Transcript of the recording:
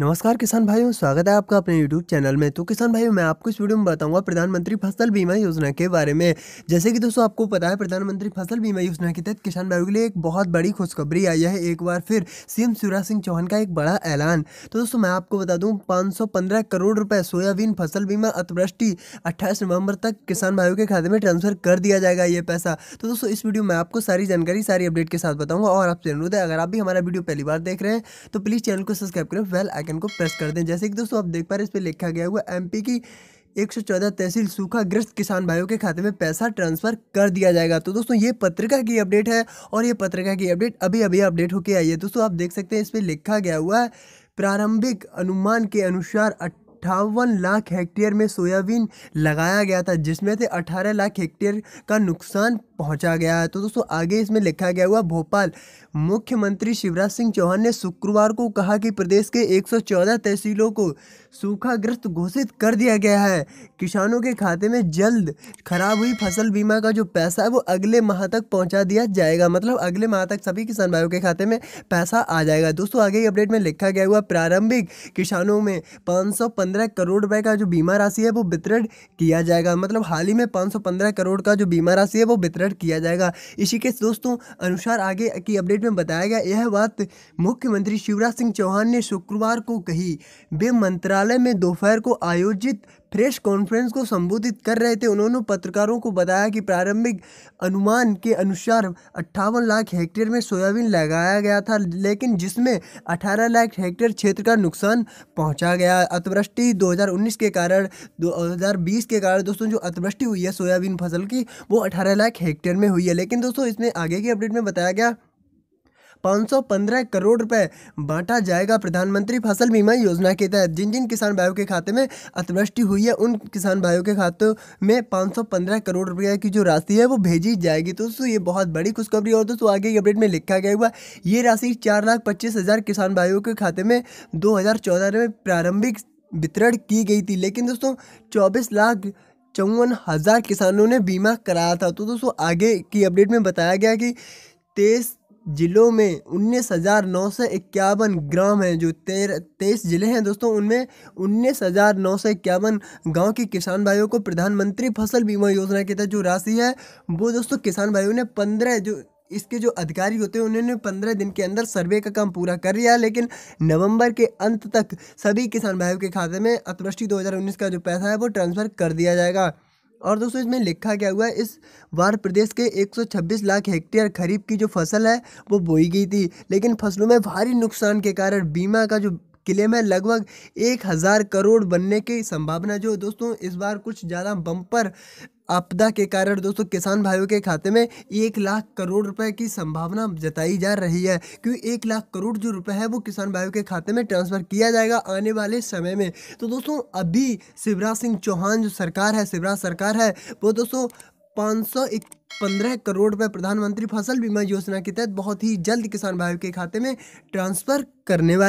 नमस्कार किसान भाइयों स्वागत है आपका अपने यूट्यूब चैनल में तो किसान भाइयों मैं आपको इस वीडियो में बताऊंगा प्रधानमंत्री फसल बीमा योजना के बारे में जैसे कि दोस्तों आपको पता है प्रधानमंत्री फसल बीमा योजना के तहत किसान भाइयों के लिए एक बहुत बड़ी खुशखबरी आई है एक बार फिर सीएम शिवराज सिंह चौहान का एक बड़ा ऐलान तो दोस्तों मैं आपको बता दूँ पाँच करोड़ रुपये सोयाबीन फसल बीमा अतिवृष्टि अट्ठाईस नवंबर तक किसान भाइयों के खाते में ट्रांसफर कर दिया जाएगा ये पैसा तो दोस्तों इस वीडियो में आपको सारी जानकारी सारी अपडेट के साथ बताऊँगा और आपसे अनुरोध है अगर आप भी हमारा वीडियो पहली बार देख रहे हैं तो प्लीज़ चैनल को सब्सक्राइब करें वेल आइकन आइकन को प्रेस कर दें जैसे कि दोस्तों आप देख पा रहे हैं इस पर लिखा गया हुआ एम की 114 तहसील सूखा ग्रस्त किसान भाइयों के खाते में पैसा ट्रांसफर कर दिया जाएगा तो दोस्तों ये पत्रिका की अपडेट है और ये पत्रिका की अपडेट अभी अभी अपडेट होके आई है दोस्तों आप देख सकते हैं इस पर लिखा गया हुआ है प्रारंभिक अनुमान के अनुसार अट्ठावन लाख हेक्टेयर में सोयाबीन लगाया गया था जिसमें से अठारह लाख हेक्टेयर का नुकसान पहुंचा गया है तो दोस्तों आगे इसमें लिखा गया हुआ भोपाल मुख्यमंत्री शिवराज सिंह चौहान ने शुक्रवार को कहा कि प्रदेश के 114 तहसीलों को सूखाग्रस्त घोषित कर दिया गया है किसानों के खाते में जल्द खराब हुई फसल बीमा का जो पैसा है वो अगले माह तक पहुँचा दिया जाएगा मतलब अगले माह तक सभी किसान भाइयों के खाते में पैसा आ जाएगा दोस्तों आगे अपडेट में लिखा गया हुआ प्रारंभिक किसानों में पाँच करोड़ रुपये का जो बीमा राशि है वो वितरण किया जाएगा मतलब हाल ही में पाँच करोड़ का जो बीमा राशि है वो वितरण अलर्ट किया जाएगा इसी के दोस्तों अनुसार आगे की अपडेट में बताया गया यह बात मुख्यमंत्री शिवराज सिंह चौहान ने शुक्रवार को कही वे मंत्रालय में दोपहर को आयोजित प्रेस कॉन्फ्रेंस को संबोधित कर रहे थे उन्होंने पत्रकारों को बताया कि प्रारंभिक अनुमान के अनुसार अट्ठावन लाख हेक्टेयर में सोयाबीन लगाया गया था लेकिन जिसमें 18 लाख हेक्टेयर क्षेत्र का नुकसान पहुंचा गया अतिवृष्टि 2019 के कारण 2020 के कारण दोस्तों जो अतिवृष्टि हुई है सोयाबीन फसल की वो अठारह लाख हेक्टेयर में हुई है लेकिन दोस्तों इसमें आगे की अपडेट में बताया गया 515 करोड़ रुपए बांटा जाएगा प्रधानमंत्री फसल बीमा योजना के तहत जिन जिन किसान भाइयों के खाते में अतिवृष्टि हुई है उन किसान भाइयों के खातों में 515 करोड़ रुपए की जो राशि है वो भेजी जाएगी दोस्तों ये बहुत बड़ी खुशखबरी और दोस्तों आगे की अपडेट में लिखा गया हुआ ये राशि चार लाख पच्चीस हज़ार किसान भाइयों के खाते में दो में प्रारंभिक वितरण की गई थी लेकिन दोस्तों चौबीस लाख चौवन हज़ार किसानों ने बीमा कराया था तो दोस्तों आगे की अपडेट में बताया गया कि तेईस ज़िलों में उन्नीस हज़ार नौ सौ इक्यावन ग्राम हैं जो तेरह तेईस ज़िले हैं दोस्तों उनमें उन्नीस हज़ार नौ सौ इक्यावन गाँव के किसान भाइयों को प्रधानमंत्री फसल बीमा योजना के तहत जो राशि है वो दोस्तों किसान भाइयों ने पंद्रह जो इसके जो अधिकारी होते हैं उन्होंने पंद्रह दिन के अंदर सर्वे का काम पूरा कर लिया लेकिन नवंबर के अंत तक सभी किसान भाइयों के खाते में अतिवृष्टि 2019 का जो पैसा है वो ट्रांसफ़र कर दिया जाएगा और दोस्तों इसमें लिखा क्या हुआ है इस बार प्रदेश के 126 लाख हेक्टेयर खरीफ की जो फसल है वो बोई गई थी लेकिन फसलों में भारी नुकसान के कारण बीमा का जो किले में लगभग एक हज़ार करोड़ बनने की संभावना जो दोस्तों इस बार कुछ ज़्यादा बम्पर आपदा के कारण दोस्तों किसान भाइयों के खाते में एक लाख करोड़ रुपए की संभावना जताई जा रही है क्योंकि एक लाख करोड़ जो रुपए है वो किसान भाइयों के खाते में ट्रांसफर किया जाएगा आने वाले समय में तो दोस्तों अभी शिवराज सिंह चौहान जो सरकार है शिवराज सरकार है वो दोस्तों पाँच सौ पंद्रह करोड़ रुपए प्रधानमंत्री फसल बीमा योजना के तहत बहुत ही जल्द किसान भाइयों के खाते में ट्रांसफर करने वाली